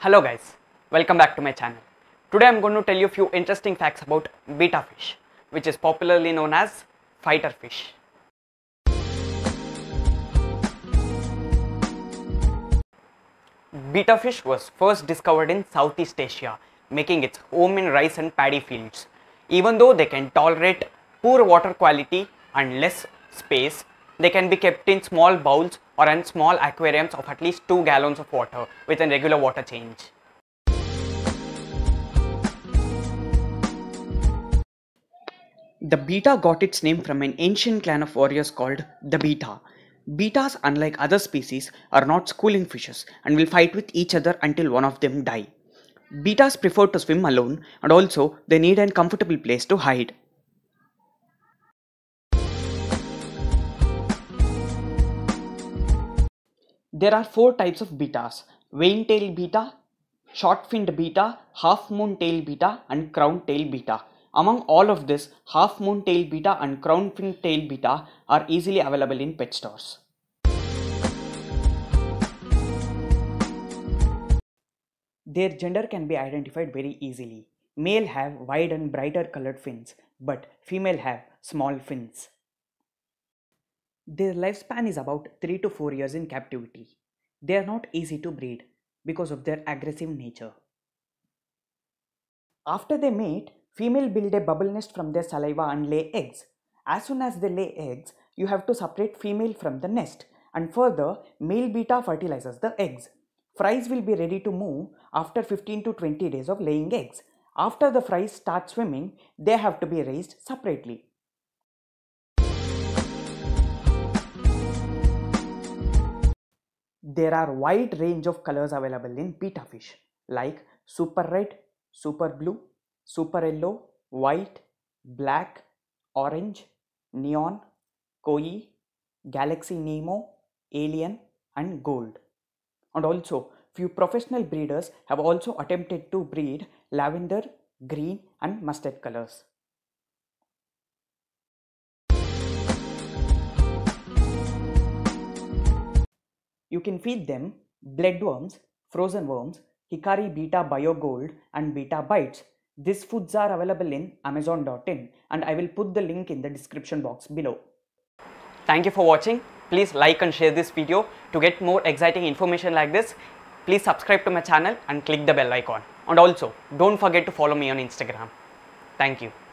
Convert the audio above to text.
Hello guys, welcome back to my channel. Today I'm going to tell you a few interesting facts about beta fish, which is popularly known as fighter fish. Beta fish was first discovered in Southeast Asia, making its home in rice and paddy fields. Even though they can tolerate poor water quality and less space, they can be kept in small bowls or in small aquariums of at least 2 gallons of water with a regular water change. The beta got its name from an ancient clan of warriors called the beta. Betas, unlike other species, are not schooling fishes and will fight with each other until one of them die. Betas prefer to swim alone and also they need a comfortable place to hide. There are four types of betas, vane tail beta, short finned beta, half moon tail beta and crown tail beta. Among all of this, half moon tail beta and crown fin tail beta are easily available in pet stores. Their gender can be identified very easily. Male have wide and brighter colored fins, but female have small fins. Their lifespan is about 3 to 4 years in captivity. They are not easy to breed because of their aggressive nature. After they mate, female build a bubble nest from their saliva and lay eggs. As soon as they lay eggs, you have to separate female from the nest and further male beta fertilizes the eggs. Fries will be ready to move after 15 to 20 days of laying eggs. After the fries start swimming, they have to be raised separately. there are wide range of colors available in beta fish like super red, super blue, super yellow, white, black, orange, neon, koi, galaxy Nemo, alien and gold. And also few professional breeders have also attempted to breed lavender, green and mustard colors. You can feed them bloodworms, frozen worms, Hikari Beta Bio Gold and Beta Bites. These foods are available in amazon.in and I will put the link in the description box below. Thank you for watching. Please like and share this video. To get more exciting information like this, please subscribe to my channel and click the bell icon. And also, don't forget to follow me on Instagram. Thank you.